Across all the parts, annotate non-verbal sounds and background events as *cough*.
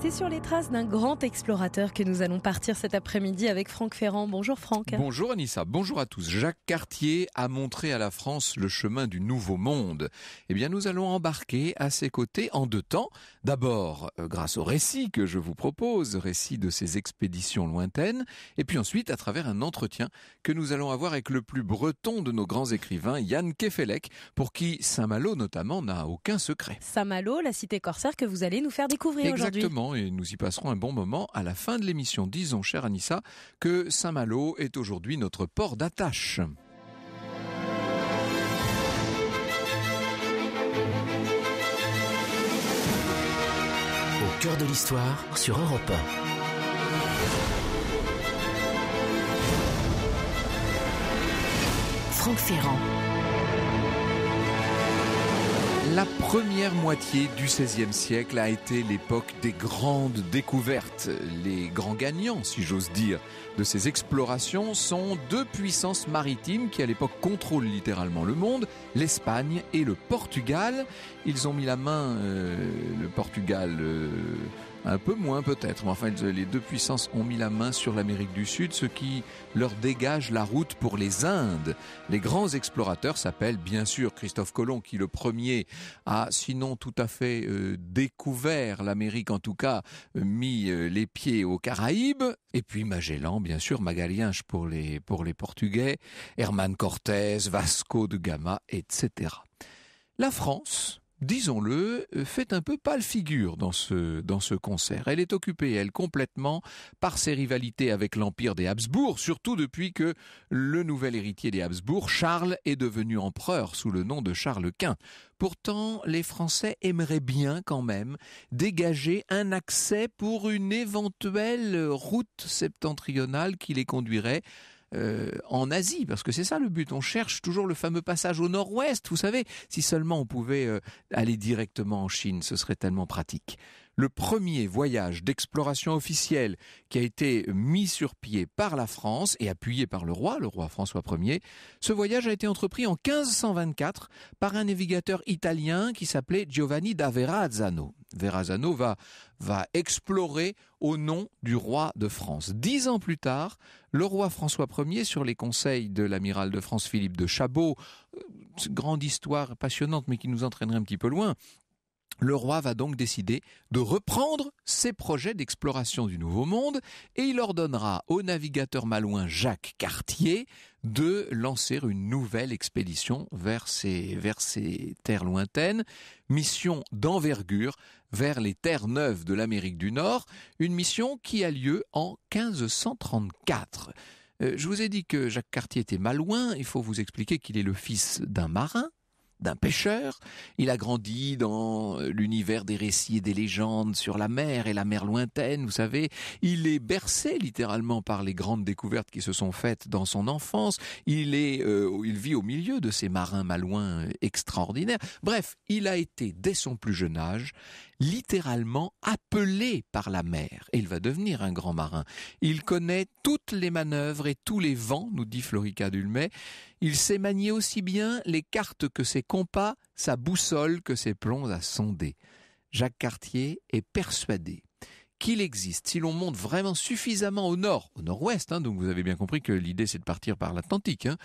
C'est sur les traces d'un grand explorateur que nous allons partir cet après-midi avec Franck Ferrand. Bonjour Franck. Bonjour Anissa, bonjour à tous. Jacques Cartier a montré à la France le chemin du nouveau monde. Eh bien, nous allons embarquer à ses côtés en deux temps. D'abord, euh, grâce au récit que je vous propose, récit de ses expéditions lointaines, et puis ensuite à travers un entretien que nous allons avoir avec le plus breton de nos grands écrivains, Yann Kefelec, pour qui Saint-Malo notamment n'a aucun secret. Saint-Malo, la cité corsaire que vous allez nous faire découvrir aujourd'hui. Exactement et nous y passerons un bon moment à la fin de l'émission. Disons, chère Anissa, que Saint-Malo est aujourd'hui notre port d'attache. Au cœur de l'histoire sur Europe Franck Ferrand. La première moitié du XVIe siècle a été l'époque des grandes découvertes. Les grands gagnants, si j'ose dire, de ces explorations sont deux puissances maritimes qui à l'époque contrôlent littéralement le monde, l'Espagne et le Portugal. Ils ont mis la main, euh, le Portugal... Euh, un peu moins peut-être, mais enfin les deux puissances ont mis la main sur l'Amérique du Sud, ce qui leur dégage la route pour les Indes. Les grands explorateurs s'appellent bien sûr Christophe Colomb, qui le premier a sinon tout à fait euh, découvert l'Amérique, en tout cas euh, mis euh, les pieds aux Caraïbes, et puis Magellan, bien sûr, Magalienche pour les, pour les Portugais, Herman Cortés, Vasco de Gama, etc. La France, disons-le, euh, fait un peu pâle figure dans ce, dans ce concert. Elle est occupée, elle, complètement par ses rivalités avec l'Empire des Habsbourg, surtout depuis que le nouvel héritier des Habsbourg, Charles, est devenu empereur sous le nom de Charles Quint. Pourtant, les Français aimeraient bien quand même dégager un accès pour une éventuelle route septentrionale qui les conduirait euh, en Asie, parce que c'est ça le but. On cherche toujours le fameux passage au nord-ouest. Vous savez, si seulement on pouvait euh, aller directement en Chine, ce serait tellement pratique le premier voyage d'exploration officielle qui a été mis sur pied par la France et appuyé par le roi, le roi François Ier. Ce voyage a été entrepris en 1524 par un navigateur italien qui s'appelait Giovanni da Verrazzano. Verrazzano va, va explorer au nom du roi de France. Dix ans plus tard, le roi François Ier, sur les conseils de l'amiral de France Philippe de Chabot, euh, grande histoire passionnante mais qui nous entraînerait un petit peu loin, le roi va donc décider de reprendre ses projets d'exploration du Nouveau Monde et il ordonnera au navigateur malouin Jacques Cartier de lancer une nouvelle expédition vers ces, vers terres lointaines, mission d'envergure vers les terres neuves de l'Amérique du Nord, une mission qui a lieu en 1534. Euh, je vous ai dit que Jacques Cartier était malouin, il faut vous expliquer qu'il est le fils d'un marin d'un pêcheur. Il a grandi dans euh, l'univers des récits et des légendes sur la mer et la mer lointaine, vous savez. Il est bercé littéralement par les grandes découvertes qui se sont faites dans son enfance. Il est, euh, il vit au milieu de ces marins malouins euh, extraordinaires. Bref, il a été dès son plus jeune âge littéralement appelé par la mer. Et il va devenir un grand marin. Il connaît toutes les manœuvres et tous les vents, nous dit Florica Dulmet. Il sait manier aussi bien les cartes que ses compas, sa boussole que ses plombs à sonder. Jacques Cartier est persuadé qu'il existe, si l'on monte vraiment suffisamment au nord, au nord-ouest, hein, donc vous avez bien compris que l'idée c'est de partir par l'Atlantique, hein,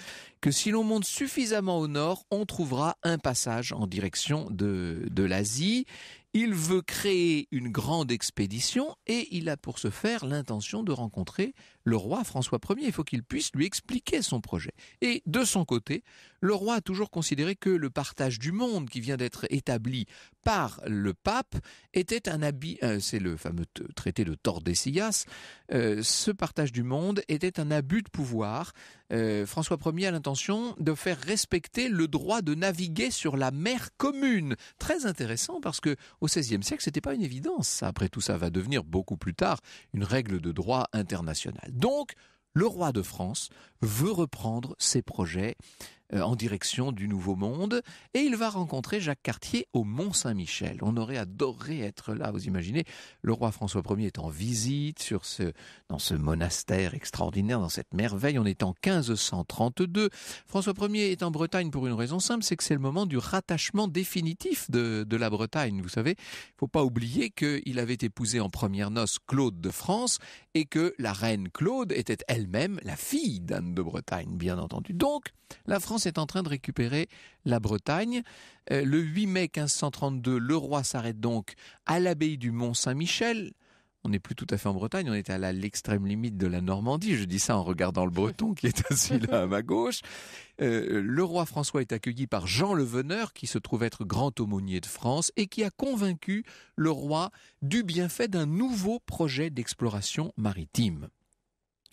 que si l'on monte suffisamment au nord, on trouvera un passage en direction de, de l'Asie, il veut créer une grande expédition et il a pour ce faire l'intention de rencontrer le roi François Ier. Il faut qu'il puisse lui expliquer son projet. Et de son côté, le roi a toujours considéré que le partage du monde qui vient d'être établi par le pape était un habit, euh, c'est le fameux traité de Tordesillas, euh, ce partage du monde était un abus de pouvoir. Euh, François Ier a l'intention de faire respecter le droit de naviguer sur la mer commune. Très intéressant parce que au XVIe siècle, c'était pas une évidence. Après tout, ça va devenir beaucoup plus tard une règle de droit international. Donc, le roi de France veut reprendre ses projets euh, en direction du Nouveau Monde et il va rencontrer Jacques Cartier au Mont-Saint-Michel. On aurait adoré être là, vous imaginez. Le roi François Ier est en visite sur ce, dans ce monastère extraordinaire, dans cette merveille. On est en 1532. François Ier est en Bretagne pour une raison simple, c'est que c'est le moment du rattachement définitif de, de la Bretagne. Vous savez, faut pas oublier qu'il avait épousé en première noce Claude de France et que la reine Claude était elle-même la fille d'Anne de Bretagne, bien entendu. Donc, la France est en train de récupérer la Bretagne. Euh, le 8 mai 1532, le roi s'arrête donc à l'abbaye du Mont-Saint-Michel, on n'est plus tout à fait en Bretagne, on est à l'extrême limite de la Normandie. Je dis ça en regardant le breton qui est assis là à ma gauche. Euh, le roi François est accueilli par Jean le Veneur, qui se trouve être grand aumônier de France et qui a convaincu le roi du bienfait d'un nouveau projet d'exploration maritime.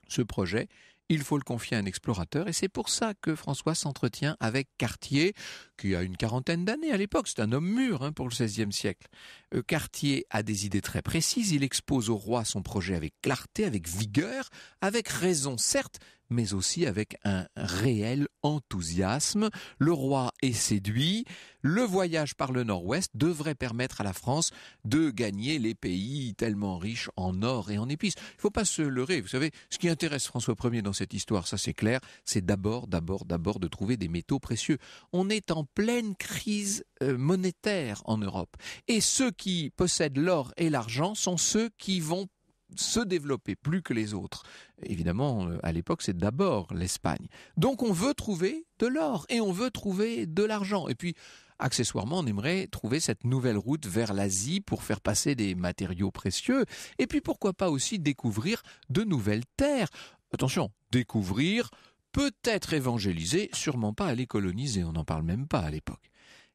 Ce projet, il faut le confier à un explorateur et c'est pour ça que François s'entretient avec Cartier, qui a une quarantaine d'années à l'époque, c'est un homme mûr hein, pour le XVIe siècle. Euh, Cartier a des idées très précises, il expose au roi son projet avec clarté, avec vigueur, avec raison certes, mais aussi avec un réel enthousiasme. Le roi est séduit. Le voyage par le nord-ouest devrait permettre à la France de gagner les pays tellement riches en or et en épices. Il ne faut pas se leurrer. Vous savez, ce qui intéresse François Ier dans cette histoire, ça c'est clair, c'est d'abord, d'abord, d'abord de trouver des métaux précieux. On est en pleine crise euh, monétaire en Europe. Et ceux qui possèdent l'or et l'argent sont ceux qui vont se développer plus que les autres, évidemment, euh, à l'époque, c'est d'abord l'Espagne. Donc on veut trouver de l'or et on veut trouver de l'argent. Et puis, accessoirement, on aimerait trouver cette nouvelle route vers l'Asie pour faire passer des matériaux précieux. Et puis, pourquoi pas aussi découvrir de nouvelles terres. Attention, découvrir, peut-être évangéliser, sûrement pas aller coloniser, on n'en parle même pas à l'époque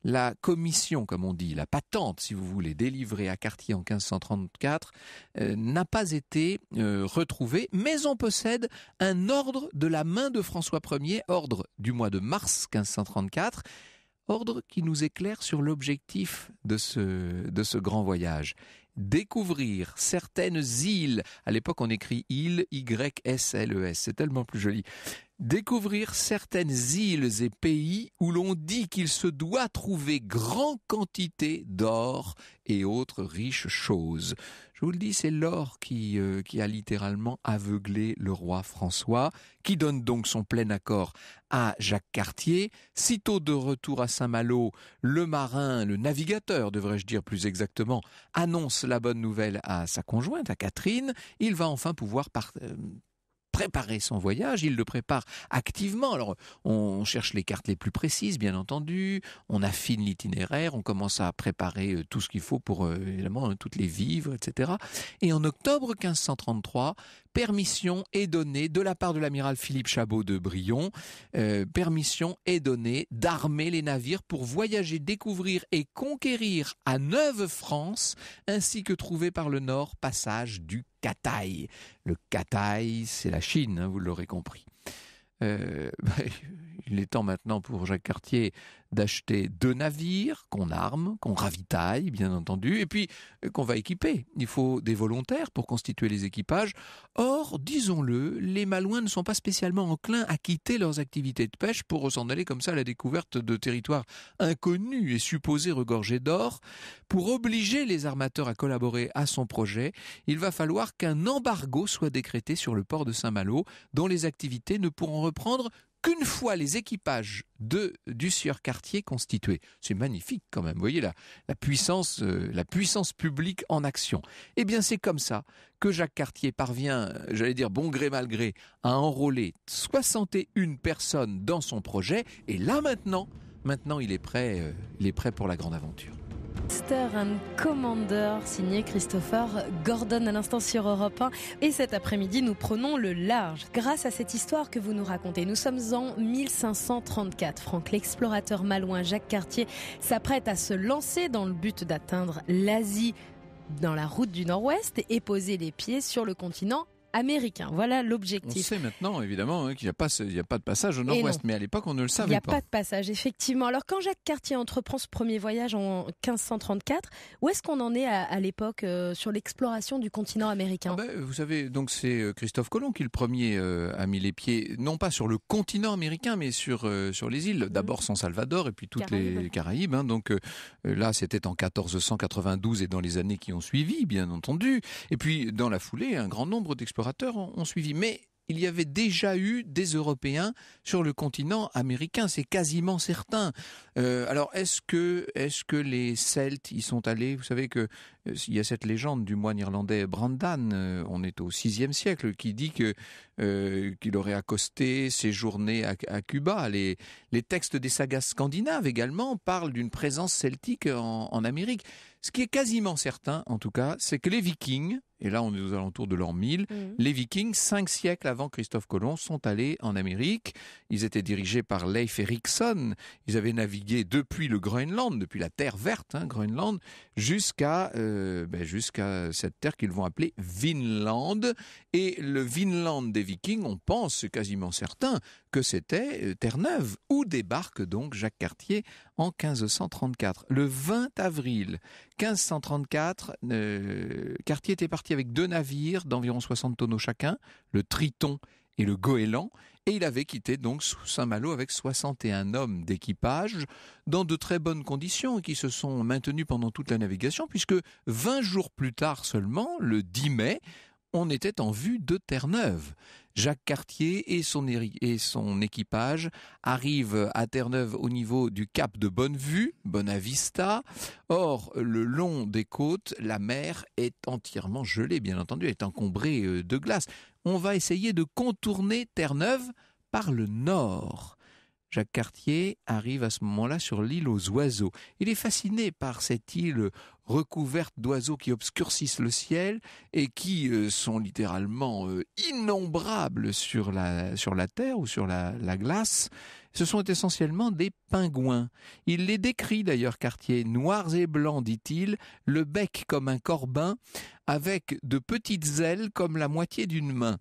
la commission, comme on dit, la patente, si vous voulez, délivrée à Cartier en 1534, euh, n'a pas été euh, retrouvée, mais on possède un ordre de la main de François Ier, ordre du mois de mars 1534, ordre qui nous éclaire sur l'objectif de ce, grand voyage découvrir certaines îles. À l'époque, on écrit îles, Y-S-L-E-S. C'est tellement plus joli. Découvrir certaines îles et pays où l'on dit qu'il se doit trouver grande quantité d'or et autres riches choses. Je vous le dis, c'est l'or euh, qui, a littéralement aveuglé le roi François, qui donne donc son plein accord à Jacques Cartier. Sitôt de retour à Saint-Malo, le marin, le navigateur, devrais-je dire plus exactement, annonce la bonne nouvelle à sa conjointe, à Catherine. Il va enfin pouvoir euh, préparer son voyage, il le prépare activement. Alors on cherche les cartes les plus précises, bien entendu, on affine l'itinéraire, on commence à préparer euh, tout ce qu'il faut pour euh, évidemment toutes les vivres, etc. Et en octobre 1533, permission est donnée de la part de l'amiral Philippe Chabot de Brion, euh, permission est donnée d'armer les navires pour voyager, découvrir et conquérir à Neuve-France, ainsi que trouver par le nord passage du Cathay. Le Cathay, c'est la Chine, hein, vous l'aurez compris. Euh, *laughs* bah, il est temps maintenant pour Jacques Cartier d'acheter deux navires qu'on arme, qu'on ravitaille, bien entendu, et puis euh, qu'on va équiper. Il faut des volontaires pour constituer les équipages. Or, disons-le, les Malouins ne sont pas spécialement enclins à quitter leurs activités de pêche pour s'en aller comme ça à la découverte de territoires inconnus et supposés regorgés d'or. Pour obliger les armateurs à collaborer à son projet, il va falloir qu'un embargo soit décrété sur le port de Saint-Malo, dont les activités ne pourront reprendre qu'une fois les équipages de, du sieur Cartier constitués. C'est magnifique quand même, vous voyez la, la puissance, euh, la puissance publique en action. Eh bien c'est comme ça que Jacques Cartier parvient, euh, j'allais dire bon gré mal gré, à enrôler 61 personnes dans son projet, et là maintenant, maintenant il est prêt, euh, il est prêt pour la grande aventure. Star and Commander, signé Christopher Gordon à l'instant sur Europe 1. Et cet après-midi, nous prenons le large. Grâce à cette histoire que vous nous racontez, nous sommes en 1534. Franck l'explorateur malouin Jacques Cartier s'apprête à se lancer dans le but d'atteindre l'Asie dans la route du Nord-Ouest et poser les pieds sur le continent américain. Voilà l'objectif. On sait maintenant, évidemment, hein, qu'il n'y a, pas de passage au nord-ouest, mais à l'époque, on ne le savait pas. Il n'y a pas. de passage, effectivement. Alors, quand Jacques Cartier entreprend ce premier voyage en 1534, où est-ce qu'on en est à, l'époque euh, sur l'exploration du continent américain ah ben, Vous savez, donc c'est euh, Christophe Colomb qui, le premier, euh, a mis les pieds, non pas sur le continent américain, mais sur, sur les îles. D'abord mmh. San Salvador et puis toutes les Caraïbes. Hein. donc là, c'était en 1492 et dans les années qui ont suivi, bien entendu. Et puis, dans la foulée, un grand nombre d'explorateurs ont, suivi. Mais il y avait déjà eu des Européens sur le continent américain, c'est quasiment certain. Euh, alors est-ce que est-ce que les Celtes y sont allés Vous savez que euh, y a cette légende du moine irlandais Brandan, euh, on est au VIe siècle, qui dit que euh, qu'il aurait accosté, séjourné à, à Cuba. Les, les, textes des sagas scandinaves également parlent d'une présence celtique en, Amérique. Ce qui est quasiment certain, en tout cas, c'est que les Vikings, et là on est aux alentours de l'an 1000, mmh. les Vikings, cinq siècles avant Christophe Colomb, sont allés en Amérique. Ils étaient dirigés par Leif Erikson. Ils avaient navigué depuis le Groenland, depuis la Terre verte, hein, Groenland, jusqu'à euh, ben, jusqu'à cette terre qu'ils vont appeler Vinland. Et le Vinland des Vikings, on pense quasiment certain que c'était euh, Terre-Neuve, où débarque donc Jacques Cartier en 1534. Le 20 avril 1534, euh, Cartier était parti avec deux navires d'environ 60 tonneaux chacun, le Triton et le Goéland, et il avait quitté donc Saint-Malo avec 61 hommes d'équipage, dans de très bonnes conditions, qui se sont maintenus pendant toute la navigation, puisque 20 jours plus tard seulement, le 10 mai, on était en vue de Terre-Neuve. Jacques Cartier et son, équipage arrivent à Terre-Neuve au niveau du cap de Bonne Vue, Bonavista. Or, le long des côtes, la mer est entièrement gelée, bien entendu, est encombrée euh, de glace. On va essayer de contourner Terre-Neuve par le nord. Jacques Cartier arrive à ce moment-là sur l'île aux oiseaux. Il est fasciné par cette île recouvertes d'oiseaux qui obscurcissent le ciel et qui euh, sont littéralement euh, innombrables sur la, sur la terre ou sur la, la glace, ce sont essentiellement des pingouins. Il les décrit d'ailleurs, Cartier, noirs et blancs, dit-il, le bec comme un corbin, avec de petites ailes comme la moitié d'une main.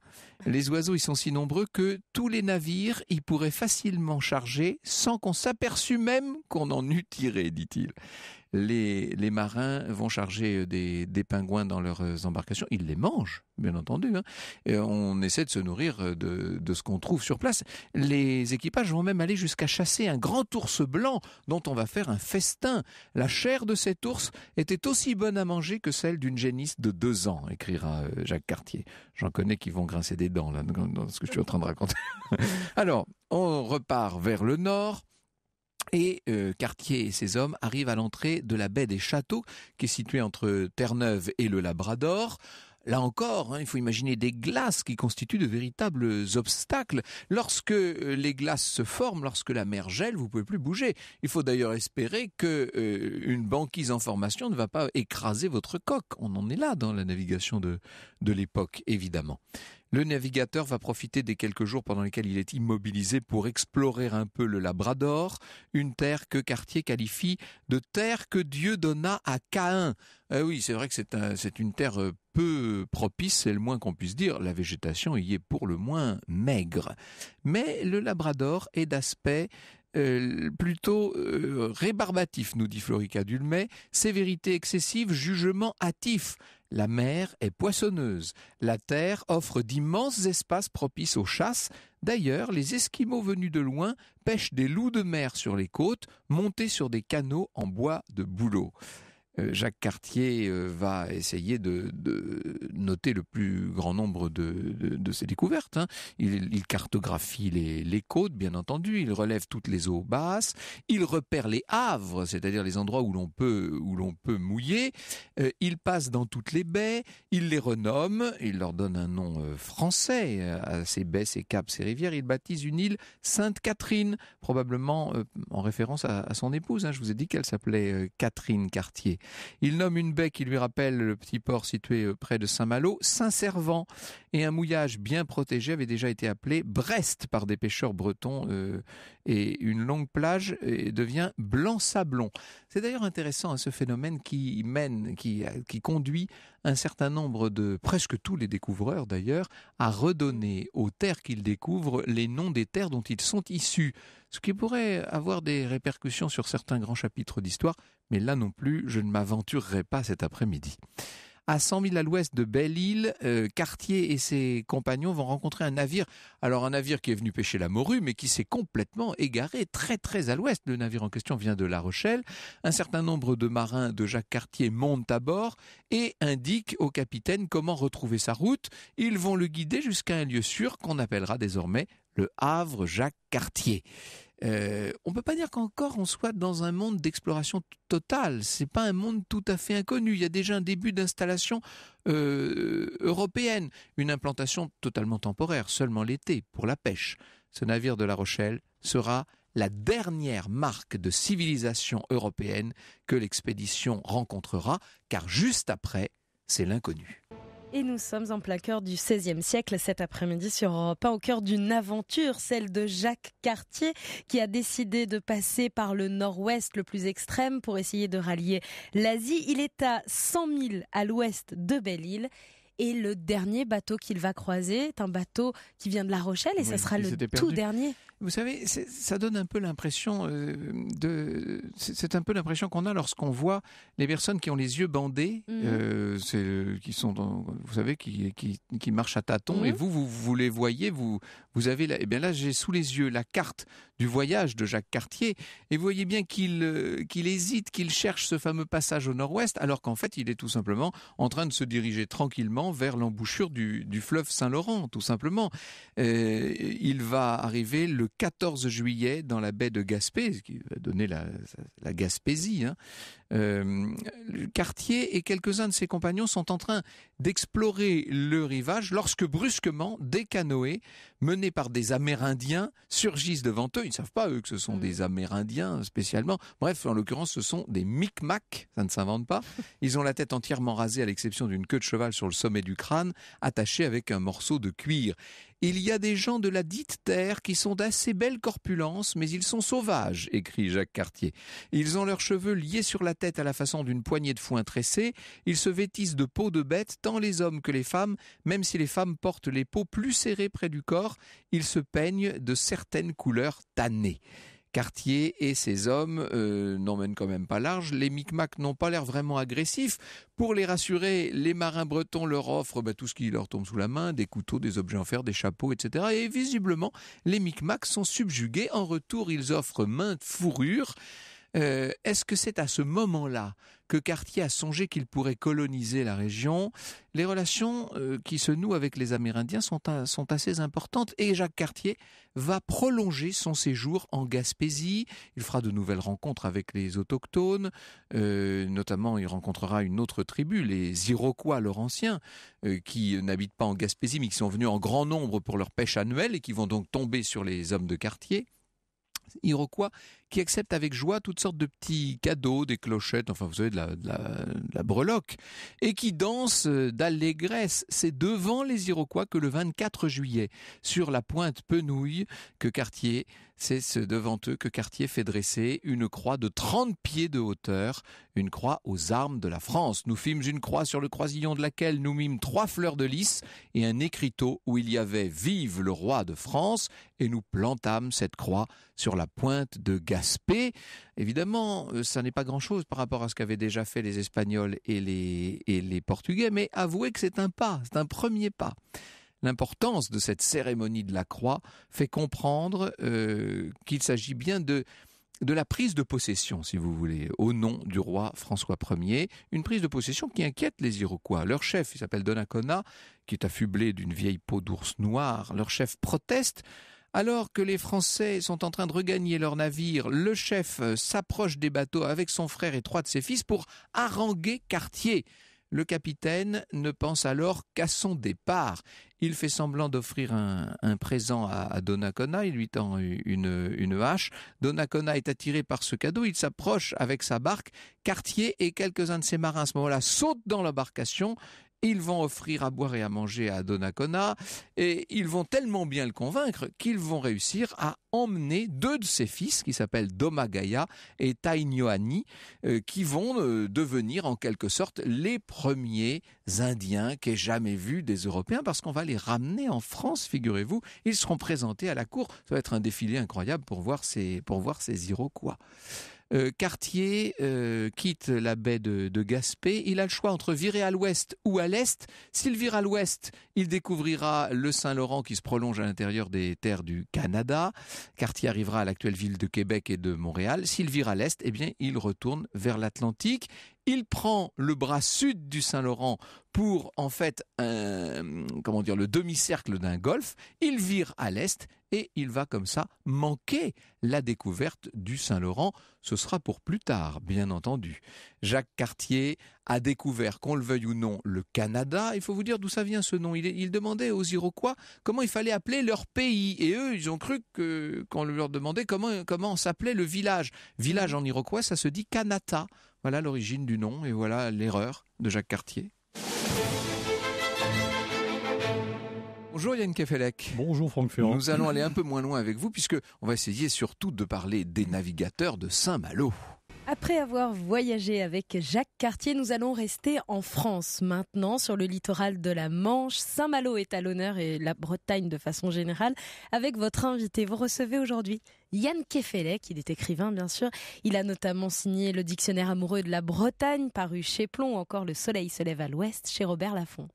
Les oiseaux y sont si nombreux que tous les navires y pourraient facilement charger sans qu'on s'aperçût même qu'on en eût tiré, dit-il les, marins vont charger euh, des, pingouins dans leurs euh, embarcations. Ils les mangent, bien entendu. Hein. Et on essaie de se nourrir euh, de, ce qu'on trouve sur place. Les équipages vont même aller jusqu'à chasser un grand ours blanc dont on va faire un festin. La chair de cet ours était aussi bonne à manger que celle d'une génisse de deux ans, écrira Jacques Cartier. J'en connais qui vont grincer des dents là, dans ce que je suis en train de raconter. *laughs* Alors, on repart vers le nord. Et euh, Cartier et ses hommes arrivent à l'entrée de la baie des Châteaux, qui est située entre Terre-Neuve et le Labrador. Là encore, hein, il faut imaginer des glaces qui constituent de véritables obstacles. Lorsque euh, les glaces se forment, lorsque la mer gèle, vous pouvez plus bouger. Il faut d'ailleurs espérer que euh, une banquise en formation ne va pas écraser votre coque. On en est là dans la navigation de l'époque, évidemment. Le navigateur va profiter des quelques jours pendant lesquels il est immobilisé pour explorer un peu le Labrador, une terre que Cartier qualifie de terre que Dieu donna à Caïn. Ah oui, c'est vrai que c'est une terre euh, peu propice, c'est le moins qu'on puisse dire. La végétation y est pour le moins maigre. Mais le Labrador est d'aspect euh, plutôt euh, rébarbatif, nous dit Florica Dulmet, sévérité excessive, jugement hâtif. La mer est poissonneuse, la terre offre d'immenses espaces propices aux chasses, d'ailleurs les Esquimaux venus de loin pêchent des loups de mer sur les côtes, montés sur des canots en bois de bouleau. Euh, Jacques Cartier euh, va essayer de, noter le plus grand nombre de, ses découvertes. Hein. Il, cartographie les, côtes, bien entendu. Il relève toutes les eaux basses. Il repère les havres, c'est-à-dire les endroits où l'on peut où l'on peut mouiller. Euh, il passe dans toutes les baies. Il les renomme. Il leur donne un nom français à ces baies, ces caps, ces rivières. Il baptise une île Sainte Catherine, probablement en référence à, son épouse. Hein. Je vous ai dit qu'elle s'appelait Catherine Cartier. Il nomme une baie qui lui rappelle le petit port situé euh, près de Saint-Malo, Saint-Servant, et un mouillage bien protégé avait déjà été appelé Brest par des pêcheurs bretons, euh, et une longue plage euh, devient Blanc-Sablon. C'est d'ailleurs intéressant à hein, ce phénomène qui mène, qui conduit un certain nombre de, presque tous les découvreurs d'ailleurs, à redonner aux terres qu'ils découvrent les noms des terres dont ils sont issus, ce qui pourrait avoir des répercussions sur certains grands chapitres d'histoire, mais là non plus, je ne m'aventurerai pas cet après-midi à 100 000 à l'ouest de Belle-Île, euh, Cartier et ses compagnons vont rencontrer un navire. Alors un navire qui est venu pêcher la morue, mais qui s'est complètement égaré très très à l'ouest. Le navire en question vient de La Rochelle. Un certain nombre de marins de Jacques Cartier montent à bord et indiquent au capitaine comment retrouver sa route. Ils vont le guider jusqu'à un lieu sûr qu'on appellera désormais le Havre Jacques Cartier. Euh, on ne peut pas dire qu'encore on soit dans un monde d'exploration totale. C'est pas un monde tout à fait inconnu. Il y a déjà un début d'installation euh, européenne, une implantation totalement temporaire, seulement l'été pour la pêche. Ce navire de La Rochelle sera la dernière marque de civilisation européenne que l'expédition rencontrera, car juste après, c'est l'inconnu. Et nous sommes en plein cœur du XVIe siècle cet après-midi sur Europe 1, au cœur d'une aventure, celle de Jacques Cartier, qui a décidé de passer par le nord-ouest le plus extrême pour essayer de rallier l'Asie. Il est à 100 000 à l'ouest de Belle-Île. Et le dernier bateau qu'il va croiser est un bateau qui vient de La Rochelle et ce ça sera le tout dernier. Vous savez, ça donne un peu l'impression euh, de, c'est un peu l'impression qu'on a lorsqu'on voit les personnes qui ont les yeux bandés, mhm. euh, euh, qui sont, vous savez, qui, qui, marchent à tâtons. Et mhm. vous, vous, les voyez, vous, vous avez, eh bien là, j'ai sous les yeux la carte du voyage de Jacques Cartier, et vous voyez bien qu'il, qu'il hésite, qu'il cherche ce fameux passage au nord-ouest, alors qu'en fait, il est tout simplement en train de se diriger tranquillement vers l'embouchure du, du fleuve Saint-Laurent, tout simplement. il va arriver le 14 juillet dans la baie de Gaspé, ce qui va donner la, Gaspésie, hein. Cartier euh, et quelques-uns de ses compagnons sont en train d'explorer le rivage lorsque brusquement des canoës menés par des Amérindiens surgissent devant eux. Ils ne savent pas eux que ce sont mm. des Amérindiens spécialement. Bref, en l'occurrence, ce sont des Micmacs. Ça ne s'invente pas. *laughs* Ils ont la tête entièrement rasée à l'exception d'une queue de cheval sur le sommet du crâne, attachée avec un morceau de cuir. Il y a des gens de la dite terre qui sont d'assez belle corpulence, mais ils sont sauvages, écrit Jacques Cartier. Ils ont leurs cheveux liés sur la tête à la façon d'une poignée de foin tressée, ils se vêtissent de peaux de bête, tant les hommes que les femmes, même si les femmes portent les peaux plus serrées près du corps, ils se peignent de certaines couleurs tannées. Cartier et ses hommes euh, n'emmènent quand même pas large. Les Micmacs n'ont pas l'air vraiment agressifs. Pour les rassurer, les marins bretons leur offrent bah, tout ce qui leur tombe sous la main, des couteaux, des objets en fer, des chapeaux, etc. Et visiblement, les Micmacs sont subjugués. En retour, ils offrent maintes fourrure euh, est-ce que c'est à ce moment-là que Cartier a songé qu'il pourrait coloniser la région Les relations euh, qui se nouent avec les Amérindiens sont, assez importantes et Jacques Cartier va prolonger son séjour en Gaspésie. Il fera de nouvelles rencontres avec les autochtones, euh, notamment il rencontrera une autre tribu, les Iroquois laurentiens, qui n'habitent pas en Gaspésie mais qui sont venus en grand nombre pour leur pêche annuelle et qui vont donc tomber sur les hommes de Cartier. Iroquois qui accepte avec joie toutes sortes de petits cadeaux, des clochettes, enfin vous savez, de la, breloque, et qui danse euh, d'allégresse. C'est devant les Iroquois que le 24 juillet, sur la pointe Penouille, que Cartier, c'est ce devant eux que Cartier fait dresser une croix de 30 pieds de hauteur, une croix aux armes de la France. Nous fîmes une croix sur le croisillon de laquelle nous mîmes trois fleurs de lys et un écriteau où il y avait Vive le roi de France, et nous plantâmes cette croix sur la pointe de Gaston. Évidemment, euh, ça n'est pas grand-chose par rapport à ce qu'avaient déjà fait les Espagnols et les, les Portugais, mais avouez que c'est un pas, c'est un premier pas. L'importance de cette cérémonie de la croix fait comprendre euh, qu'il s'agit bien de de la prise de possession, si vous voulez, au nom du roi François Ier, une prise de possession qui inquiète les Iroquois. Leur chef, il s'appelle Donnacona, qui est affublé d'une vieille peau d'ours noir, leur chef proteste alors que les Français sont en train de regagner leur navire, le chef s'approche des bateaux avec son frère et trois de ses fils pour haranguer Cartier. Le capitaine ne pense alors qu'à son départ. Il fait semblant d'offrir un, présent à, donacona Donnacona, il lui tend une, une hache. Donnacona est attiré par ce cadeau, il s'approche avec sa barque. Cartier et quelques-uns de ses marins à ce moment-là sautent dans l'embarcation. Ils vont offrir à boire et à manger à Donnacona et ils vont tellement bien le convaincre qu'ils vont réussir à emmener deux de ses fils qui s'appellent Domagaya et Tainioani euh, qui vont euh, devenir en quelque sorte les premiers Indiens qu'aient jamais vu des Européens parce qu'on va les ramener en France, figurez-vous. Ils seront présentés à la cour. Ça va être un défilé incroyable pour voir ces, pour voir ces Iroquois. Euh, Cartier euh, quitte la baie de, Gaspé. Il a le choix entre virer à l'ouest ou à l'est. S'il vire à l'ouest, il découvrira le Saint-Laurent qui se prolonge à l'intérieur des terres du Canada. Cartier arrivera à l'actuelle ville de Québec et de Montréal. S'il vire à l'est, eh bien, il retourne vers l'Atlantique. Il prend le bras sud du Saint-Laurent pour en fait un, comment dire le demi-cercle d'un golfe. Il vire à l'est et il va comme ça manquer la découverte du Saint-Laurent. Ce sera pour plus tard, bien entendu. Jacques Cartier a découvert, qu'on le veuille ou non, le Canada. Il faut vous dire d'où ça vient ce nom. Il, demandait aux Iroquois comment il fallait appeler leur pays. Et eux, ils ont cru que, qu'on leur demandait comment, comment s'appelait le village. Village en Iroquois, ça se dit Kanata. Voilà l'origine du nom et voilà l'erreur de Jacques Cartier. Bonjour Yann Kefelec. Bonjour Franck Ferrand. Nous allons aller un peu moins loin avec vous puisque on va essayer surtout de parler des navigateurs de Saint-Malo. Après avoir voyagé avec Jacques Cartier, nous allons rester en France maintenant, sur le littoral de la Manche. Saint-Malo est à l'honneur et la Bretagne de façon générale. Avec votre invité, vous recevez aujourd'hui Yann Kefelec, il est écrivain bien sûr. Il a notamment signé le Dictionnaire amoureux de la Bretagne, paru chez Plon. encore Le Soleil se lève à l'ouest, chez Robert Laffont.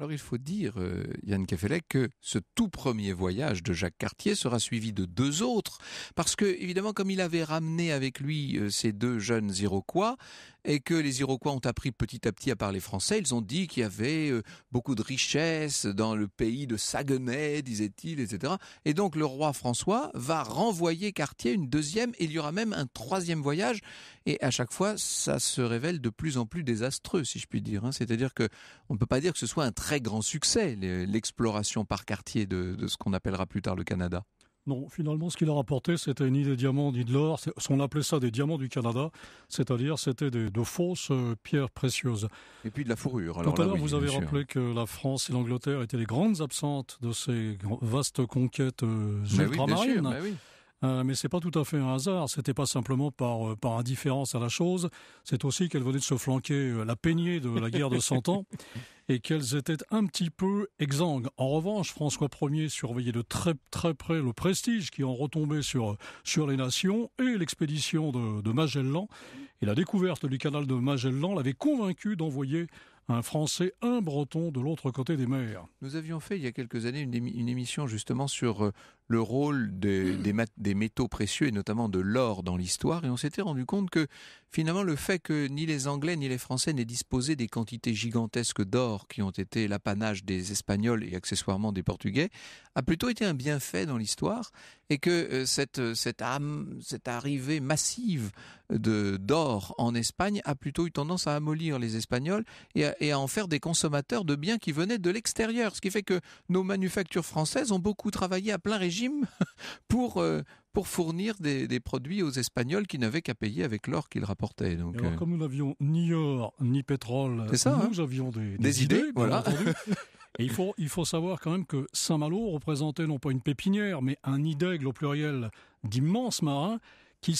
Alors il faut dire, euh, Yann Kefelec, que ce tout premier voyage de Jacques Cartier sera suivi de deux autres, parce que évidemment, comme il avait ramené avec lui euh, ces deux jeunes Iroquois, et que les Iroquois ont appris petit à petit à parler français, ils ont dit qu'il y avait euh, beaucoup de richesses dans le pays de Saguenay, disait-il, etc. Et donc le roi François va renvoyer Cartier une deuxième, et il y aura même un troisième voyage, et à chaque fois, ça se révèle de plus en plus désastreux, si je puis dire. Hein. C'est-à-dire que on ne peut pas dire que ce soit un très grand succès, l'exploration par quartier de, ce qu'on appellera plus tard le Canada. Non, finalement, ce qu'il a rapporté, c'était ni des diamants ni de l'or. On appelait ça des diamants du Canada, c'est-à-dire c'était de fausses euh, pierres précieuses. Et puis de la fourrure. Tout à l'heure, vous avez rappelé que la France et l'Angleterre étaient les grandes absentes de ces vastes conquêtes euh, ultramarines. oui. Mais euh, mais c'est pas tout à fait un hasard. C'était pas simplement par, euh, par indifférence à la chose. C'est aussi qu'elles venaient de se flanquer euh, la peignée de la guerre de Cent Ans et qu'elles étaient un petit peu exsangues. En revanche, François Ier surveillait de très très près le prestige qui en retombait sur sur les nations et l'expédition de, de Magellan. Et la découverte du canal de Magellan l'avait convaincu d'envoyer un Français, un Breton de l'autre côté des mers. Nous avions fait il y a quelques années une, émission justement sur le rôle des, des, métaux précieux et notamment de l'or dans l'histoire et on s'était rendu compte que finalement le fait que ni les Anglais ni les Français n'aient disposé des quantités gigantesques d'or qui ont été l'apanage des Espagnols et accessoirement des Portugais a plutôt été un bienfait dans l'histoire et que euh, cette, euh, cette, cette arrivée massive de d'or en Espagne a plutôt eu tendance à amollir les Espagnols et à en faire des consommateurs de biens qui venaient de l'extérieur, ce qui fait que nos manufactures françaises ont beaucoup travaillé à plein régime *laughs* Euh, pour, fournir des, produits aux Espagnols qui n'avaient qu'à payer avec l'or qu'ils rapportaient. Donc, euh, comme nous n'avions ni or ni pétrole, hein. nous avions des, idées, voilà. *laughs* Et il faut, savoir quand même que Saint-Malo représentait non pas une pépinière, mais un nid d'aigle au pluriel d'immenses marins qui,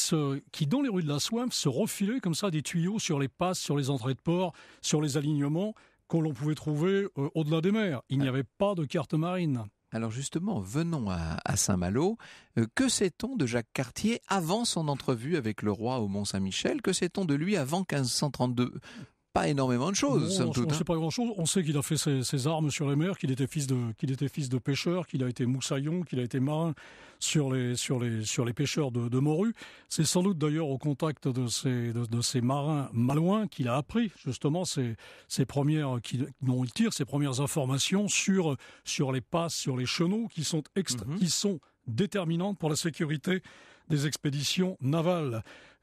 dans les rues de la Soif, se refilaient comme ça des tuyaux sur les passes, sur les entrées de port, sur les alignements que l'on pouvait trouver euh, au-delà des mers. Il n'y ah. avait pas de carte marine. Alors justement, venons à, Saint-Malo. Euh, que sait-on de Jacques Cartier avant son entrevue avec le roi au Mont-Saint-Michel Que sait-on de lui avant 1532 pas énormément de choses, On hein. sait pas grand-chose. On sait qu'il a fait ses, armes sur les mers, qu'il était fils de, qu'il pêcheur, qu'il a été moussaillon, qu'il a été marin sur les, pêcheurs de, de morue. C'est sans doute d'ailleurs au contact de ces, marins malouins qu'il a appris justement ces, premières, dont tire ses premières informations sur, les passes, sur les chenaux qui mhm. qui sont déterminantes pour la sécurité des expéditions navales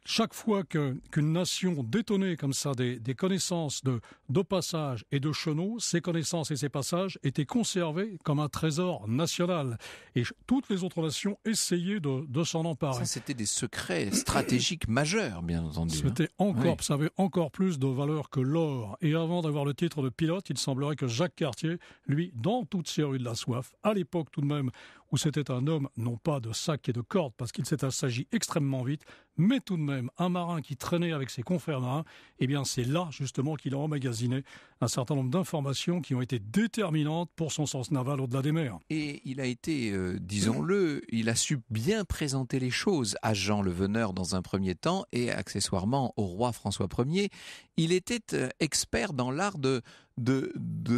chaque fois qu'une nation détonnait comme ça des, des connaissances de, de, passages et de chenaux, ces connaissances et ces passages étaient conservés comme un trésor national. Et toutes les autres nations essayaient de, de s'en emparer. Ça, c'était des secrets stratégiques majeurs, bien entendu. Hein. C'était encore, ça avait encore plus de valeur que l'or. Et avant d'avoir le titre de pilote, il semblerait que Jacques Cartier, lui, dans toutes ses rues de la soif, à l'époque tout de même où c'était un homme, non pas de sac et de corde, parce qu'il s'est assagi extrêmement vite, mais tout de même un marin qui traînait avec ses confrères marins, eh bien c'est là justement qu'il a emmagasiné un certain nombre d'informations qui ont été déterminantes pour son sens naval au-delà des mers. Et il a été, euh, disons-le, il a su bien présenter les choses à Jean le Veneur dans un premier temps et accessoirement au roi François Ier. Il était euh, expert dans l'art de,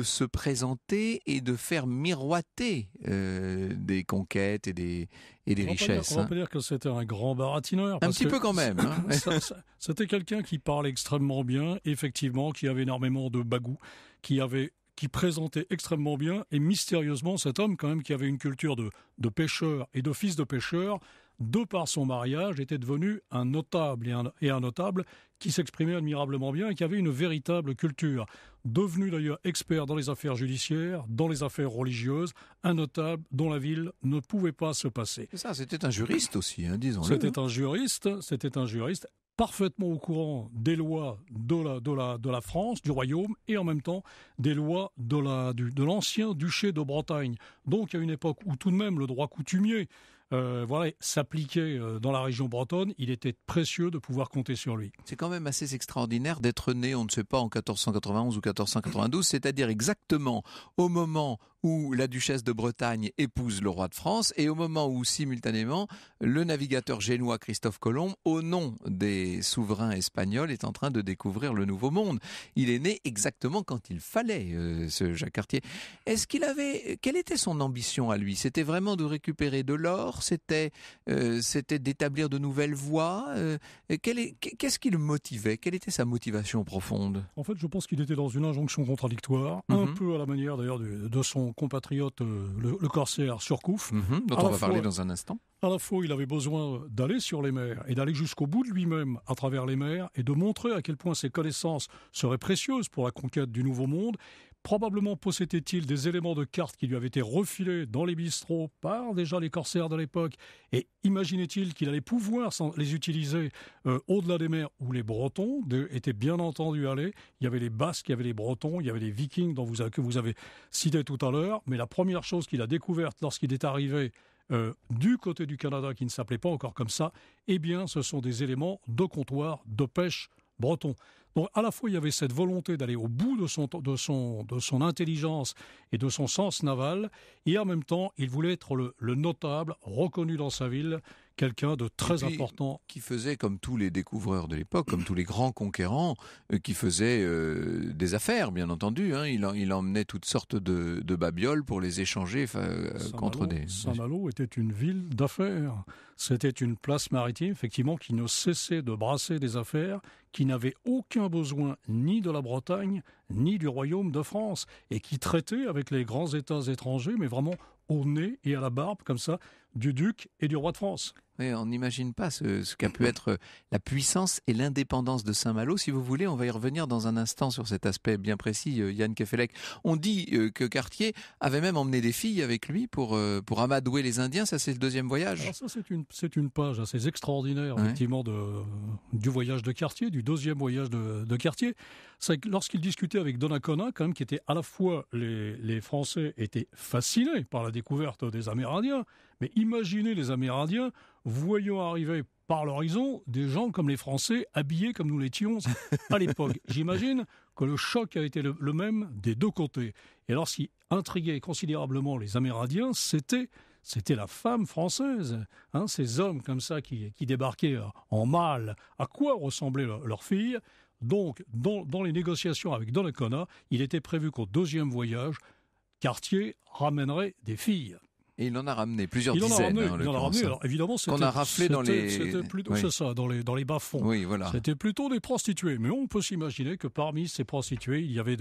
se présenter et de faire miroiter euh, des conquêtes et des, des on richesses. On hein. peut dire que c'était un grand baratineur. un petit peu quand même. Hein, c'était quelqu'un qui parlait extrêmement bien, effectivement, qui avait énormément de bagou, qui qui présentait extrêmement bien et mystérieusement cet homme quand même qui avait une culture de, de pêcheur et de fils de pêcheur de par son mariage, était devenu un notable et un, notable qui s'exprimait admirablement bien et qui avait une véritable culture. Devenu d'ailleurs expert dans les affaires judiciaires, dans les affaires religieuses, un notable dont la ville ne pouvait pas se passer. Ça, c'était un juriste aussi, hein, disons C'était hein. un juriste, c'était un juriste parfaitement au courant des lois de la, de la, France, du royaume, et en même temps des lois de l'ancien la, duché de Bretagne. Donc à une époque où tout de même le droit coutumier euh, voilà, s'appliquer euh, dans la région bretonne, il était précieux de pouvoir compter sur lui. C'est quand même assez extraordinaire d'être né, on ne sait pas, en 1491 ou 1492, c'est-à-dire exactement au moment où la duchesse de Bretagne épouse le roi de France et au moment où simultanément le navigateur génois Christophe Colomb, au nom des souverains espagnols, est en train de découvrir le Nouveau Monde. Il est né exactement quand il fallait, euh, ce Jacques Cartier. Est-ce qu'il avait, quelle était son ambition à lui C'était vraiment de récupérer de l'or euh, c'était d'établir de nouvelles voies. Euh, qu'est-ce qui le motivait Quelle était sa motivation profonde En fait, je pense qu'il était dans une injonction contradictoire, un mm-hmm. peu à la manière d'ailleurs de, son compatriote euh, le, corsaire Surcouf, mm-hmm, dont on va parler dans un instant. À la fois, il avait besoin d'aller sur les mers et d'aller jusqu'au bout de lui-même à travers les mers et de montrer à quel point ses connaissances seraient précieuses pour la conquête du Nouveau Monde Probablement possédait-il des éléments de cartes qui lui avaient été refilés dans les bistrots par déjà les corsaires de l'époque, et imaginait-il qu'il allait pouvoir les utiliser euh, au-delà des mers où les Bretons étaient bien entendu allés. Il y avait les Basques, il y avait les Bretons, il y avait les Vikings dont que vous avez cités tout à l'heure, mais la première chose qu'il a découverte lorsqu'il est arrivé euh, du côté du Canada qui ne s'appelait pas encore comme ça, eh bien ce sont des éléments de comptoir de pêche breton. Donc à la fois il y avait cette volonté d'aller au bout de son, intelligence et de son sens naval, et en même temps il voulait être le notable reconnu dans sa ville quelqu'un de très important. Qui faisait comme tous les découvreurs de l'époque, comme tous les grands conquérants, euh, qui faisait euh, des affaires, bien entendu. Hein. Il, emmenait toutes sortes de, babioles pour les échanger euh, contre des... Saint-Malo était une ville d'affaires. C'était une place maritime, effectivement, qui ne cessait de brasser des affaires, qui n'avait aucun besoin ni de la Bretagne, ni du royaume de France, et qui traitait avec les grands États étrangers, mais vraiment au nez et à la barbe, comme ça, du duc et du roi de France on n'imagine pas ce, qu'a pu être euh, la puissance et l'indépendance de Saint-Malo. Si vous voulez, on va y revenir dans un instant sur cet aspect bien précis, euh, Yann Kefelec. On dit euh, que Cartier avait même emmené des filles avec lui pour, pour amadouer les Indiens. Ça, c'est le deuxième voyage. ça, c'est une, c'est une page assez extraordinaire, effectivement, de, du voyage de Cartier, du deuxième voyage de, Cartier. C'est lorsqu'il discutait avec Donnacona, quand même, qui était à la fois les, les Français étaient fascinés par la découverte des Amérindiens, mais imaginez les Amérindiens voyant arriver par l'horizon des gens comme les Français habillés comme nous l'étions à l'époque. *laughs* J'imagine que le choc a été le, même des deux côtés. Et alors, qui intriguait considérablement les Amérindiens, c'était c'était la femme française, hein, ces hommes comme ça qui, débarquaient euh, en mâle. À quoi ressemblaient leurs filles fille Donc, dans, les négociations avec Donnacona, il était prévu qu'au deuxième voyage, Cartier ramènerait des filles. Et il en a ramené plusieurs dizaines. évidemment, qu'on a dans les, c'était plutôt, ça, dans les dans les bas fonds. C'était plutôt des prostituées, mais on peut s'imaginer que parmi ces prostituées, il y avait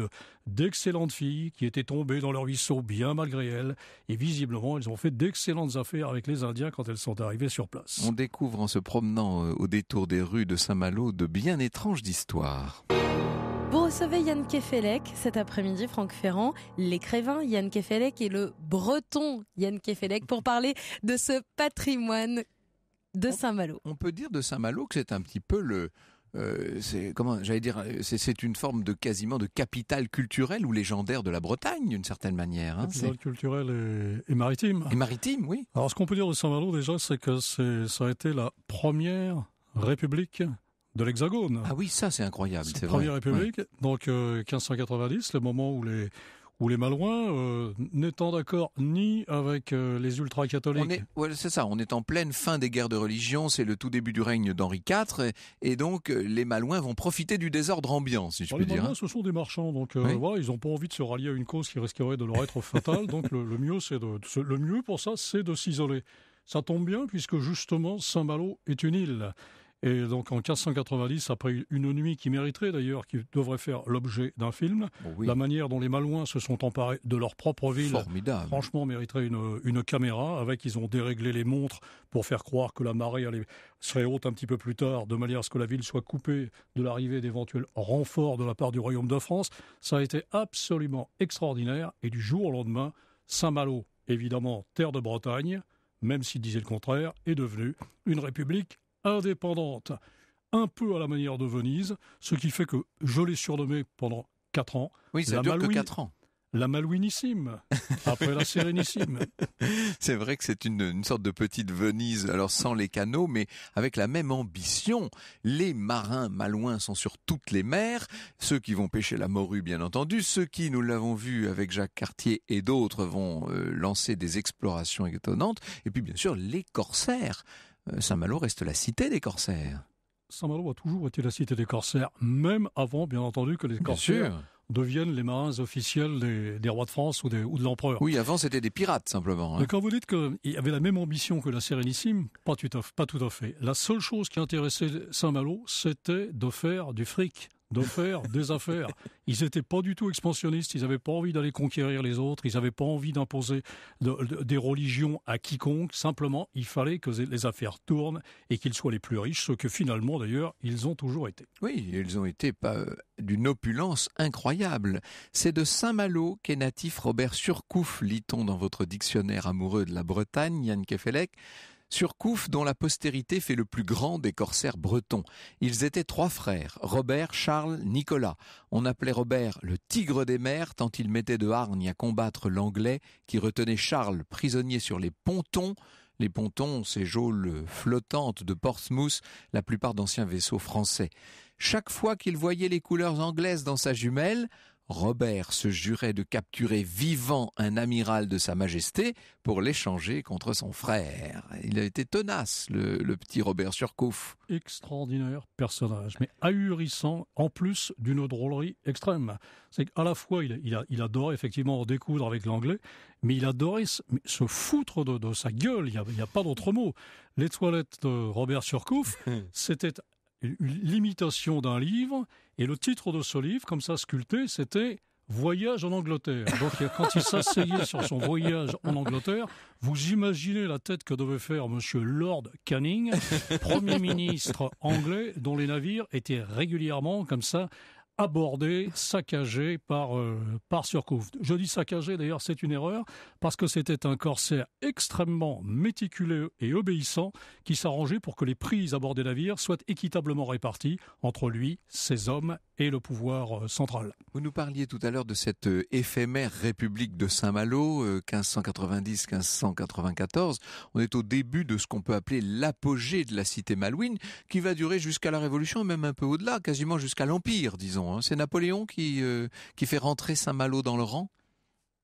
d'excellentes filles qui étaient tombées dans leur ruisseau bien malgré elles, et visiblement, elles ont fait d'excellentes affaires avec les Indiens quand elles sont arrivées sur place. On découvre en se promenant euh, au détour des rues de Saint-Malo de bien étranges histoires recevez Yann Kefelec cet après-midi, Franck Ferrand, l'écrivain Yann Kefelec et le breton Yann Kefelec pour parler de ce patrimoine de Saint-Malo. On peut dire de Saint-Malo que c'est un petit peu le, euh, comment j'allais dire c'est une forme de quasiment de capitale culturelle ou légendaire de la Bretagne d'une certaine manière. Hein, capitale culturelle et, et, maritime. Et maritime, oui. Alors ce qu'on peut dire de Saint-Malo déjà, c'est que ça a été la première république de l'Hexagone. Ah oui, ça c'est incroyable, c'est vrai. Première République, donc 1590, euh, le moment où les où les Malouins, euh, n'étant d'accord ni avec euh, les ultra-catholiques. c'est ça, on est en pleine fin des guerres de religion, c'est le tout début du règne d'Henri IV, et, donc les Malouins vont profiter du désordre ambiant, si je bah, puis dire. Les Malouins, hein. ce sont des marchands, donc ils n'ont pas envie de se rallier à une cause qui risquerait de leur être fatale, donc mieux, c'est le mieux pour ça, c'est de s'isoler. Ça tombe bien puisque justement Saint-Malo est une île. Et donc en 1590, après une nuit qui mériterait d'ailleurs, qui devrait faire l'objet d'un film, oh la manière dont les Malouins se sont emparés de leur propre ville, franchement mériterait une, caméra, avec ils ont déréglé les montres pour faire croire que la marée serait haute un petit peu plus tard, de manière à ce que la ville soit coupée de l'arrivée d'éventuels renforts de la part du Royaume de France. Ça a été absolument extraordinaire, et du jour au lendemain, Saint-Malo, évidemment terre de Bretagne, même s'il disait le contraire, est devenue une république indépendante, un peu à la manière de Venise, ce qui fait que je l'ai surnommée pendant 4 ans. Oui, ça la ans. La Malouinissime, après la Sérénissime. *laughs* C'est vrai que c'est une, sorte de petite Venise, alors sans les canaux, mais avec la même ambition. Les marins malouins sont sur toutes les mers, ceux qui vont pêcher la morue bien entendu, ceux qui, nous l'avons vu avec Jacques Cartier et d'autres, vont euh, lancer des explorations étonnantes, et puis bien sûr les corsaires. Euh, Saint-Malo reste la cité des corsaires. Saint-Malo a toujours été la cité des corsaires, même avant, bien entendu, que les corsaires deviennent les marins officiels des, rois de France ou, de l'empereur. Oui, avant c'était des pirates simplement. Hein. quand vous dites qu'il y avait la même ambition que la Sérénissime, pas tout à, pas tout à fait. La seule chose qui intéressait Saint-Malo, c'était de faire du fric faire des affaires. Ils n'étaient pas du tout expansionnistes, ils avaient pas envie d'aller conquérir les autres, ils n'avaient pas envie d'imposer des religions à quiconque, simplement il fallait que les affaires tournent et qu'ils soient les plus riches, ce que finalement d'ailleurs ils ont toujours été. Oui, ils ont été pas euh, d'une opulence incroyable. C'est de Saint-Malo qu'est natif Robert Surcouf, lit-on dans votre dictionnaire amoureux de la Bretagne, Yann Kefelec. Surcouf, dont la postérité fait le plus grand des corsaires bretons. Ils étaient trois frères, Robert, Charles, Nicolas. On appelait Robert le tigre des mers, tant il mettait de hargne à combattre l'anglais, qui retenait Charles prisonnier sur les pontons, les pontons, ces geôles flottantes de Portsmouth, la plupart d'anciens vaisseaux français. Chaque fois qu'il voyait les couleurs anglaises dans sa jumelle, Robert se jurait de capturer vivant un amiral de Sa Majesté pour l'échanger contre son frère. Il a été tenace, le, petit Robert Surcouf. Extraordinaire personnage, mais ahurissant, en plus d'une drôlerie extrême. C'est qu'à la fois, il, il, adorait effectivement découdre avec l'anglais, mais il adorait se, foutre de, sa gueule, il n'y a, a, pas d'autre mot. Les toilettes de Robert Surcouf, *laughs* c'était l'imitation d'un livre, et le titre de ce livre, comme ça sculpté, c'était Voyage en Angleterre. Donc quand il s'asseyait sur son voyage en Angleterre, vous imaginez la tête que devait faire Monsieur Lord Canning, Premier ministre anglais, dont les navires étaient régulièrement comme ça abordé, saccagé par, euh, par Surcouf. Je dis saccagé, d'ailleurs, c'est une erreur, parce que c'était un corsaire extrêmement méticuleux et obéissant qui s'arrangeait pour que les prises à bord des navires soient équitablement réparties entre lui, ses hommes et le pouvoir euh, central. Vous nous parliez tout à l'heure de cette euh, éphémère République de Saint-Malo, 1590-1594. On est au début de ce qu'on peut appeler l'apogée de la cité malouine, qui va durer jusqu'à la Révolution, même un peu au-delà, quasiment jusqu'à l'Empire, disons. Hein. C'est Napoléon euh, qui, fait rentrer Saint-Malo dans le rang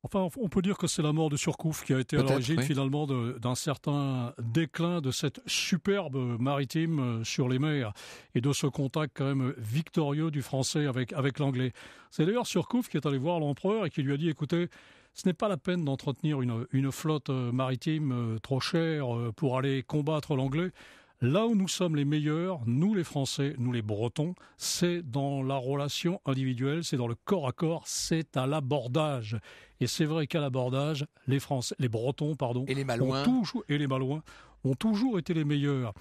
Enfin, on peut dire que c'est la mort de Surcouf qui a été à l'origine finalement d'un certain déclin de cette superbe maritime euh, sur les mers et de ce contact quand même victorieux du français avec, avec l'anglais. C'est d'ailleurs Surcouf qui est allé voir l'empereur et qui lui a dit écoutez, ce n'est pas la peine d'entretenir une flotte euh, maritime trop chère pour aller combattre l'anglais. Là où nous sommes les meilleurs, nous les Français, nous les Bretons, c'est dans la relation individuelle, c'est dans le corps à corps, c'est à l'abordage. Et c'est vrai qu'à l'abordage, les Français, les Bretons, pardon, et les et les Malouins, ont toujours été les meilleurs.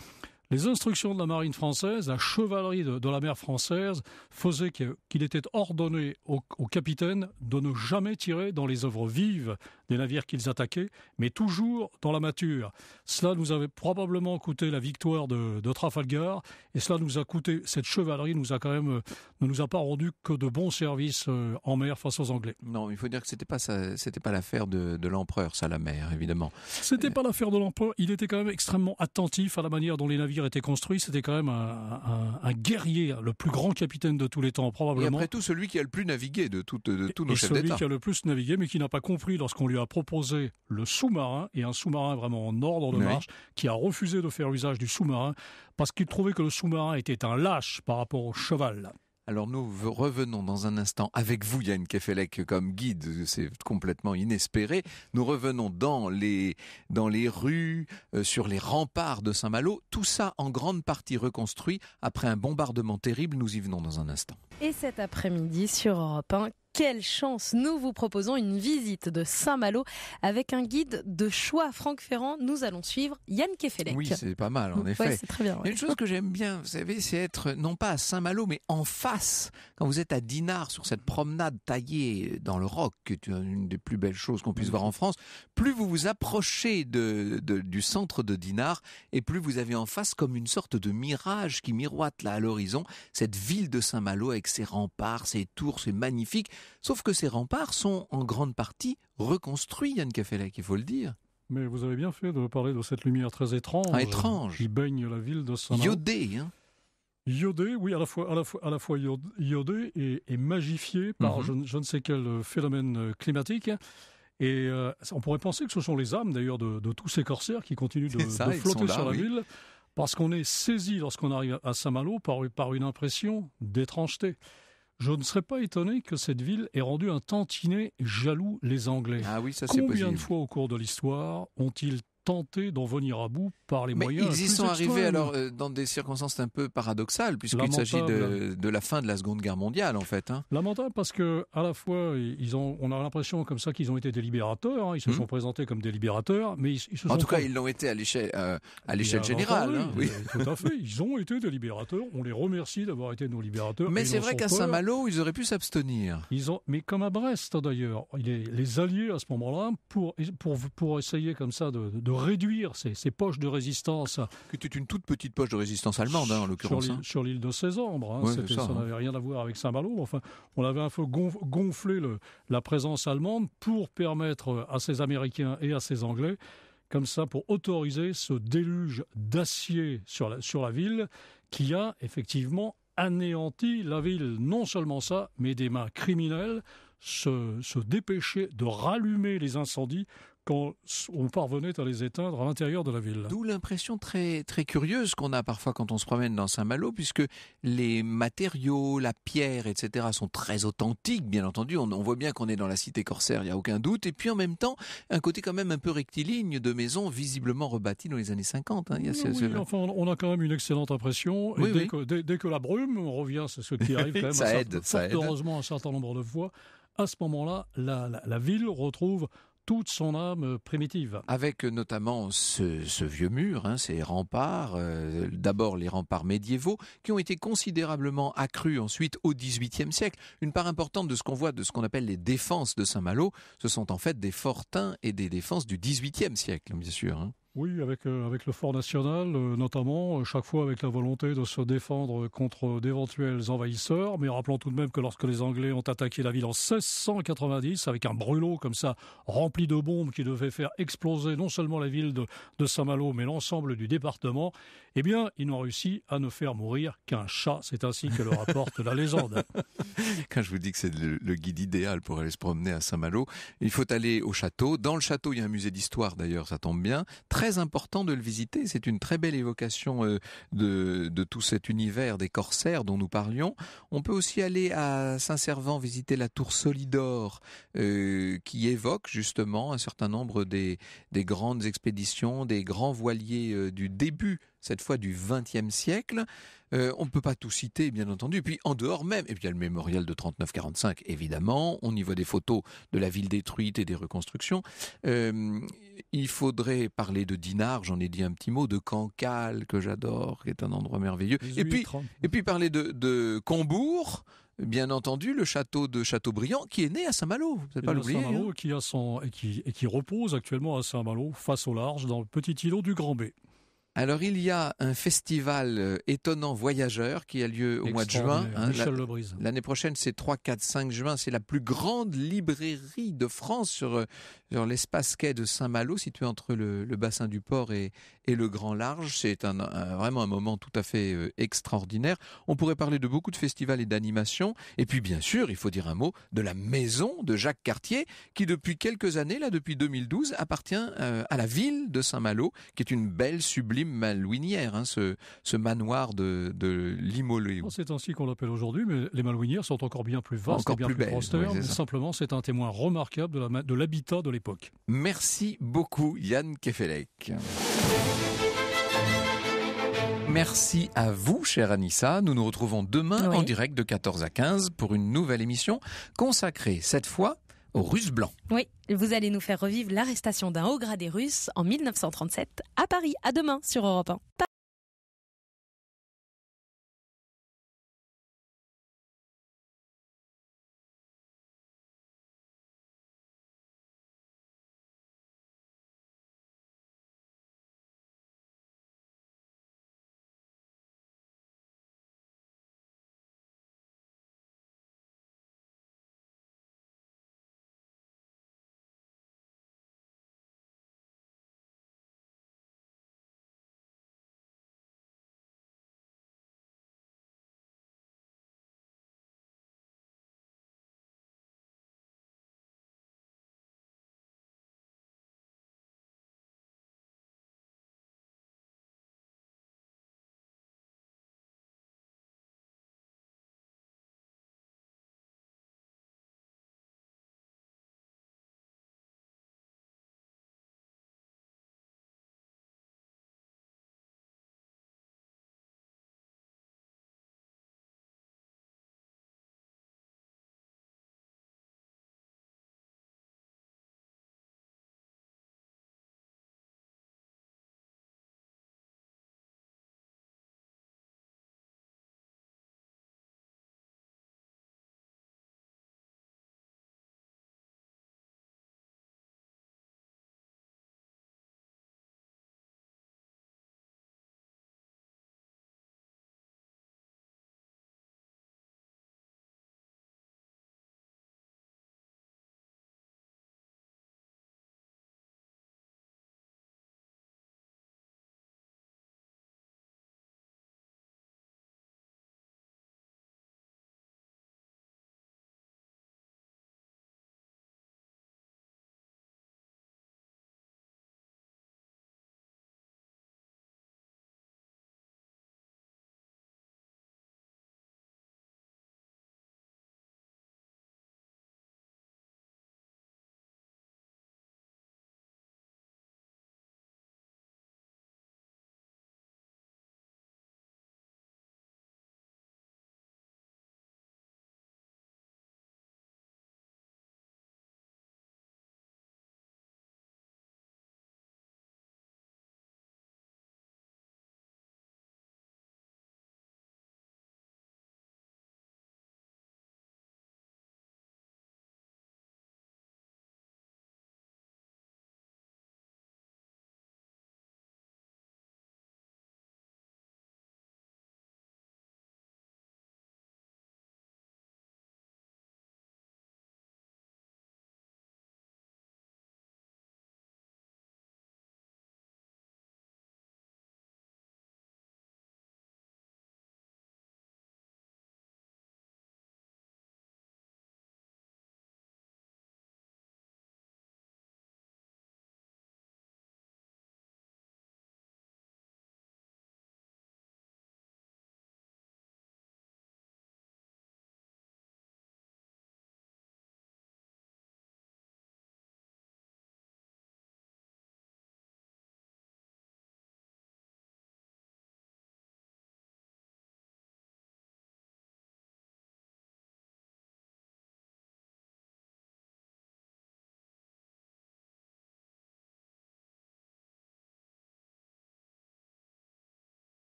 Les instructions de la marine française, la chevalerie de, la mer française, faisaient qu'il était ordonné au capitaine capitaines de ne jamais tirer dans les œuvres vives des navires qu'ils attaquaient, mais toujours dans la mature. Cela nous avait probablement coûté la victoire de, Trafalgar, et cela nous a coûté, cette chevalerie nous a quand même, ne nous a pas rendu que de bons services euh, en mer face aux Anglais. Non, il faut dire que c'était pas c'était pas l'affaire de, l'empereur, ça, la mer, évidemment. C'était euh. pas l'affaire de l'empereur. Il était quand même extrêmement attentif à la manière dont les navires été était construit, c'était quand même un, guerrier, le plus grand capitaine de tous les temps, probablement. Et après tout, celui qui a le plus navigué de, tous nos chefs d'État. Celui qui a le plus navigué, mais qui n'a pas compris lorsqu'on lui a proposé le sous-marin, et un sous-marin vraiment en ordre de marche, qui a refusé de faire usage du sous-marin, parce qu'il trouvait que le sous-marin était un lâche par rapport au cheval. Alors nous revenons dans un instant avec vous Yann Kefelec comme guide, c'est complètement inespéré. Nous revenons dans les dans les rues, euh, sur les remparts de Saint-Malo, tout ça en grande partie reconstruit après un bombardement terrible, nous y venons dans un instant. Et cet après-midi sur Europe 1, quelle chance Nous vous proposons une visite de Saint-Malo avec un guide de choix. Franck Ferrand, nous allons suivre Yann Kefelec. Oui, c'est pas mal, en effet. très bien. Une chose que j'aime bien, vous savez, c'est être non pas à Saint-Malo, mais en face. Quand vous êtes à Dinard, sur cette promenade taillée dans le roc, qui est une des plus belles choses qu'on puisse voir en France, plus vous vous approchez du centre de Dinard, et plus vous avez en face comme une sorte de mirage qui miroite là à l'horizon, cette ville de Saint-Malo avec ses remparts, ses tours, c'est magnifique. Sauf que ces remparts sont en grande partie reconstruits, Yann Kafelek, il faut le dire. Mais vous avez bien fait de parler de cette lumière très étrange, ah, étrange. qui baigne la ville de saint Iodée, hein Iodé, oui, à la fois, à la fois, à la fois iodé et, magifié par mhm. je, ne sais quel euh, phénomène euh, climatique. Et euh, on pourrait penser que ce sont les âmes d'ailleurs de, tous ces corsaires qui continuent de, flotter sur la ville, parce qu'on est saisi lorsqu'on arrive à Saint-Malo par une impression d'étrangeté. Je ne serais pas étonné que cette ville ait rendu un tantinet jaloux les Anglais. Ah oui, ça c'est Combien de fois au cours de l'histoire ont-ils tenter d'en venir à bout par les moyens. Ils y sont arrivés alors euh, dans des circonstances un peu paradoxales, puisqu'il s'agit de, de, la fin de la Seconde Guerre mondiale en fait. Hein. Lamentable parce que à la fois ils ont, on a l'impression comme ça qu'ils ont été des libérateurs, hein, ils se hmm. sont présentés comme des libérateurs, mais ils, se en sont. En tout cas, ils l'ont été à l'échelle euh, à l'échelle générale. Hein, oui. Euh, tout à fait, ils ont été des libérateurs. On les remercie d'avoir été nos libérateurs. Mais c'est vrai qu'à Saint-Malo, ils auraient pu s'abstenir. Ils ont, mais comme à Brest d'ailleurs, les, les Alliés à ce moment-là, pour pour pour essayer comme ça de réduire ces, poches de résistance. Hein. Qui était une toute petite poche de résistance allemande, hein, en l'occurrence. Sur hein. l'île de Césambre, hein, ça hein. n'avait rien à voir avec Saint-Malo. Enfin, on avait un feu gonflé la présence allemande pour permettre euh, à ces Américains et à ces Anglais comme ça pour autoriser ce déluge d'acier sur la, ville qui a effectivement anéanti la ville. Non seulement ça, mais des mains criminelles se, se dépêchaient de rallumer les incendies quand on parvenait à les éteindre à l'intérieur de la ville. D'où l'impression très, très curieuse qu'on a parfois quand on se promène dans Saint-Malo, puisque les matériaux, la pierre, etc. sont très authentiques, bien entendu. On, voit bien qu'on est dans la cité corsaire, il n'y a aucun doute. Et puis en même temps, un côté quand même un peu rectiligne de maisons visiblement rebâties dans les années 50. Hein. oui, enfin, on a quand même une excellente impression. Et dès, que, la brume, on revient, c'est ce qui *laughs* arrive quand même ça aide, ça aide. heureusement un certain nombre de fois, à ce moment-là, la ville retrouve toute son âme primitive. Avec euh, notamment ce, vieux mur, hein, ces remparts, euh, d'abord les remparts médiévaux, qui ont été considérablement accrus ensuite au XVIIIe siècle. Une part importante de ce qu'on voit, de ce qu'on appelle les défenses de Saint-Malo, ce sont en fait des fortins et des défenses du XVIIIe siècle, bien sûr. Hein. Oui, avec, euh, avec le fort National euh, notamment, euh, chaque fois avec la volonté de se défendre contre d'éventuels envahisseurs, mais rappelons tout de même que lorsque les Anglais ont attaqué la ville en 1690 avec un brûlot comme ça rempli de bombes qui devait faire exploser non seulement la ville de, Saint-Malo mais l'ensemble du département, eh bien ils n'ont réussi à ne faire mourir qu'un chat, c'est ainsi que le *laughs* rapporte la légende. Quand je vous dis que c'est le, guide idéal pour aller se promener à Saint-Malo, il faut aller au château. Dans le château, il y a un musée d'histoire d'ailleurs, ça tombe bien. Très très important de le visiter. C'est une très belle évocation euh, de, tout cet univers des corsaires dont nous parlions. On peut aussi aller à Saint-Servant visiter la tour Solidor euh, qui évoque justement un certain nombre des, grandes expéditions, des grands voiliers euh, du début cette fois du XXe siècle. Euh, on ne peut pas tout citer, bien entendu. puis en dehors même, et puis il y a le mémorial de 39-45, évidemment. On y voit des photos de la ville détruite et des reconstructions. Euh, il faudrait parler de Dinard, j'en ai dit un petit mot, de Cancale, que j'adore, qui est un endroit merveilleux. Et puis, et puis parler de, Combourg, bien entendu, le château de Châteaubriand, qui est né à Saint-Malo. Vous pas l'oublier. Hein qui et, qui, et qui repose actuellement à Saint-Malo, face au large, dans le petit îlot du Grand B. Alors il y a un festival euh, étonnant voyageur qui a lieu au mois de juin. Hein, l'année prochaine, c'est 3, 4, 5 juin. C'est la plus grande librairie de France sur, euh, l'espace quai de Saint-Malo, situé entre le, bassin du port et, et le Grand Large. C'est un, vraiment un moment tout à fait euh, extraordinaire. On pourrait parler de beaucoup de festivals et d'animations. Et puis bien sûr, il faut dire un mot de la maison de Jacques Cartier, qui depuis quelques années, là depuis 2012, appartient à la ville de Saint-Malo, qui est une belle sublime Malouinière, hein, ce, ce, manoir de, de C'est ainsi qu'on l'appelle aujourd'hui, mais les Malouinières sont encore bien plus vastes encore bien plus, belles, simplement, c'est un témoin remarquable de l'habitat de l'époque. Merci beaucoup, Yann Kefelec. Merci à vous, chère Anissa. Nous nous retrouvons demain en direct de 14 à 15 pour une nouvelle émission consacrée cette fois aux Russes blancs. Oui, vous allez nous faire revivre l'arrestation d'un haut gradé russe en 1937 à Paris. À demain sur Europe 1.